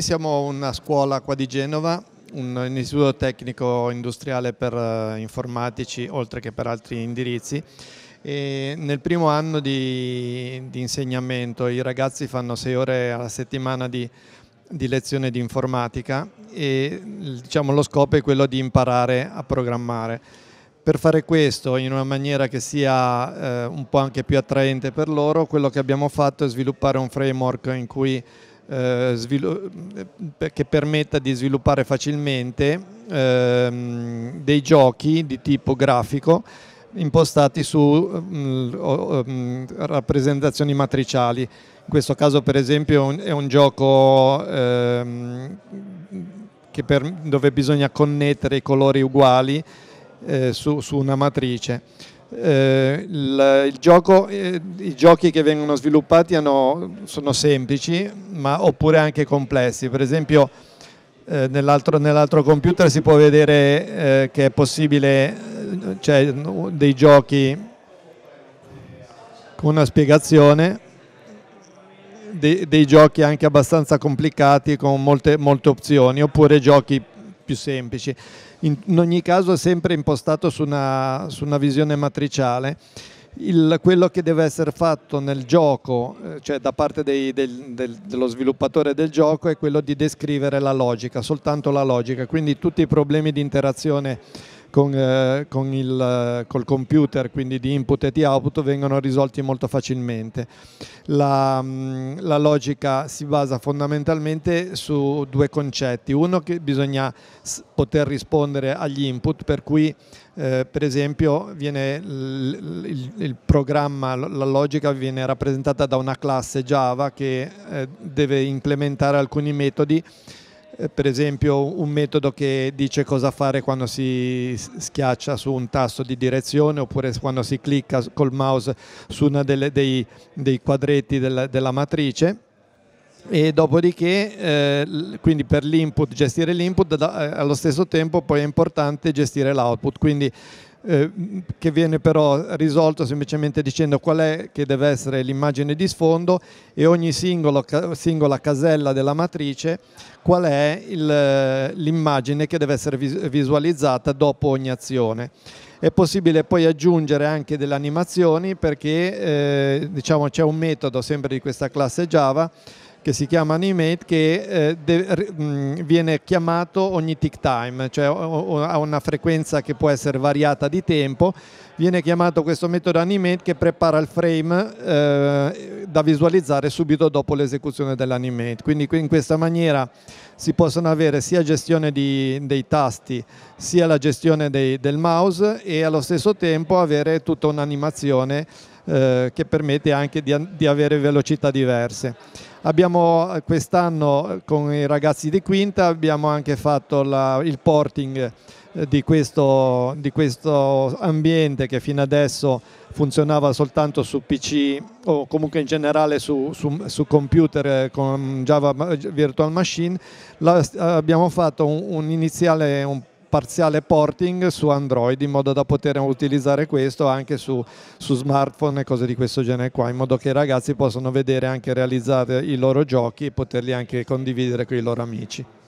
Noi siamo una scuola qua di Genova, un istituto tecnico industriale per eh, informatici oltre che per altri indirizzi. E nel primo anno di, di, insegnamento i ragazzi fanno sei ore alla settimana di, di lezione di informatica e diciamo, lo scopo è quello di imparare a programmare. Per fare questo in una maniera che sia eh, un po' anche più attraente per loro, quello che abbiamo fatto è sviluppare un framework in cui eh, eh, che permetta di sviluppare facilmente ehm, dei giochi di tipo grafico impostati su mm, mm, rappresentazioni matriciali. In questo caso per esempio è un gioco ehm, dove bisogna connettere i colori uguali eh, su una matrice. Eh, il, gioco, eh, I giochi che vengono sviluppati hanno, sono semplici ma, oppure anche complessi, per esempio eh, nell'altro, nell computer si può vedere eh, che è possibile eh, cioè, dei giochi con una spiegazione, dei, dei, giochi anche abbastanza complicati con molte, molte opzioni oppure giochi più semplici. In, ogni caso è sempre impostato su una, su una visione matriciale. Il, quello che deve essere fatto nel gioco, eh, cioè da parte dei, del, del, dello sviluppatore del gioco, è quello di descrivere la logica, soltanto la logica, quindi tutti i problemi di interazione con, eh, con il, eh, col computer, quindi di input e di output, vengono risolti molto facilmente. La, mm, la logica si basa fondamentalmente su due concetti. Uno che bisogna poter rispondere agli input, per cui eh, per esempio viene il, il, il, programma, la logica viene rappresentata da una classe Java che eh, deve implementare alcuni metodi eh, per esempio un metodo che dice cosa fare quando si schiaccia su un tasto di direzione oppure quando si clicca col mouse su uno dei, dei, quadretti della, della matrice e dopodiché eh, quindi per l'input gestire l'input eh, allo stesso tempo poi è importante gestire l'output quindi eh, che viene però risolto semplicemente dicendo qual è che deve essere l'immagine di sfondo e ogni singolo, singola casella della matrice qual è l'immagine che deve essere visualizzata dopo ogni azione. È possibile poi aggiungere anche delle animazioni perché eh, diciamo, c'è un metodo sempre di questa classe Java che si chiama Animate che eh, de, mh, mm, viene chiamato ogni tick time, cioè ha una frequenza che può essere variata di tempo. Viene chiamato questo metodo Animate che prepara il frame eh, da visualizzare subito dopo l'esecuzione dell'animate. Quindi in questa maniera si possono avere sia gestione di, dei tasti sia la gestione dei, del mouse e allo stesso tempo avere tutta un'animazione eh, che permette anche di, di avere velocità diverse. Abbiamo eh, quest'anno eh, con i ragazzi di Quinta abbiamo anche fatto la, il porting eh, di questo, di questo, ambiente che fino adesso funzionava soltanto su PC o comunque in generale su, su, su computer con Java Virtual Machine, la, abbiamo fatto un, un iniziale un parziale porting su Android in modo da poter utilizzare questo anche su, su smartphone e cose di questo genere qua, in modo che i ragazzi possano vedere anche realizzare i loro giochi e poterli anche condividere con i loro amici.